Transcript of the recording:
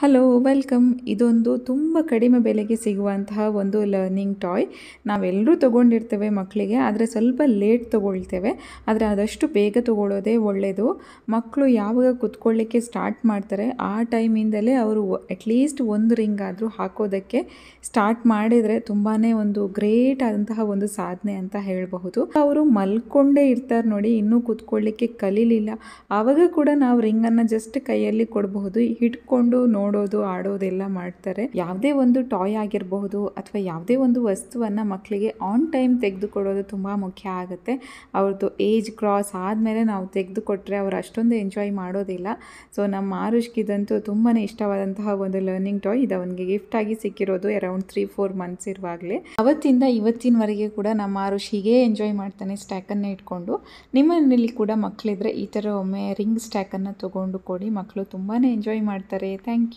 hello welcome ಇದೊಂದು ತುಂಬ ಕಡಿಮೆ ಬೆಲೆಗೆ ಸಿಗುವಂತಹ ಒಂದು ಲರ್ನಿಂಗ್ ಟಾಯ್ ನಾವೆಲ್ಲರೂ ತೊಗೊಂಡಿರ್ತೇವೆ ಮಕ್ಕಳಿಗೆ ಆದರೆ ಸ್ವಲ್ಪ ಲೇಟ್ ತೊಗೊಳ್ತೇವೆ ಆದರೆ ಅದಷ್ಟು ಬೇಗ ತೊಗೊಳ್ಳೋದೇ ಒಳ್ಳೆಯದು ಮಕ್ಕಳು ಯಾವಾಗ ಕುತ್ಕೊಳ್ಳಿಕ್ಕೆ ಸ್ಟಾರ್ಟ್ ಮಾಡ್ತಾರೆ ಆ ಟೈಮಿಂದಲೇ ಅವರು ಅಟ್ಲೀಸ್ಟ್ ಒಂದು ರಿಂಗ್ ಆದರೂ ಹಾಕೋದಕ್ಕೆ ಸ್ಟಾರ್ಟ್ ಮಾಡಿದರೆ ತುಂಬಾ ಒಂದು ಗ್ರೇಟ್ ಆದಂತಹ ಒಂದು ಸಾಧನೆ ಅಂತ ಹೇಳಬಹುದು ಅವರು ಮಲ್ಕೊಂಡೇ ಇರ್ತಾರೆ ನೋಡಿ ಇನ್ನೂ ಕುತ್ಕೊಳ್ಳಿಕ್ಕೆ ಕಲೀಲಿಲ್ಲ ಆವಾಗ ಕೂಡ ನಾವು ರಿಂಗನ್ನು ಜಸ್ಟ್ ಕೈಯಲ್ಲಿ ಕೊಡಬಹುದು ಹಿಡ್ಕೊಂಡು ನೋಡಿ ನೋಡೋದು ಆಡೋದು ಎಲ್ಲ ಮಾಡ್ತಾರೆ ಯಾವುದೇ ಒಂದು ಟಾಯ್ ಆಗಿರಬಹುದು ಅಥವಾ ಯಾವುದೇ ಒಂದು ವಸ್ತುವನ್ನು ಮಕ್ಕಳಿಗೆ ಆನ್ ಟೈಮ್ ತೆಗೆದುಕೊಡೋದು ತುಂಬ ಮುಖ್ಯ ಆಗುತ್ತೆ ಅವ್ರದ್ದು ಏಜ್ ಕ್ರಾಸ್ ಆದಮೇಲೆ ನಾವು ತೆಗೆದುಕೊಟ್ರೆ ಅವರು ಅಷ್ಟೊಂದು ಎಂಜಾಯ್ ಮಾಡೋದಿಲ್ಲ ಸೊ ನಮ್ಮ ಮಾರುಷ್ಗಿದಂತೂ ತುಂಬಾ ಇಷ್ಟವಾದಂತಹ ಒಂದು ಲರ್ನಿಂಗ್ ಟಾಯ್ ಇದು ಅವನಿಗೆ ಗಿಫ್ಟ್ ಆಗಿ ಸಿಕ್ಕಿರೋದು ಅರೌಂಡ್ ತ್ರೀ ಫೋರ್ ಮಂತ್ಸ್ ಇರುವಾಗಲೇ ಅವತ್ತಿಂದ ಇವತ್ತಿನವರೆಗೆ ಕೂಡ ನಮ್ಮ ಆರುಷ್ ಹೀಗೆ ಎಂಜಾಯ್ ಮಾಡ್ತಾನೆ ಸ್ಟ್ಯಾಕನ್ನ ಇಟ್ಕೊಂಡು ನಿಮ್ಮ ಕೂಡ ಮಕ್ಕಳಿದ್ರೆ ಈ ಥರ ಒಮ್ಮೆ ರಿಂಗ್ ಸ್ಟ್ಯಾಕನ್ನು ತಗೊಂಡು ಕೊಡಿ ಮಕ್ಕಳು ತುಂಬಾ ಎಂಜಾಯ್ ಮಾಡ್ತಾರೆ ಥ್ಯಾಂಕ್ ಯು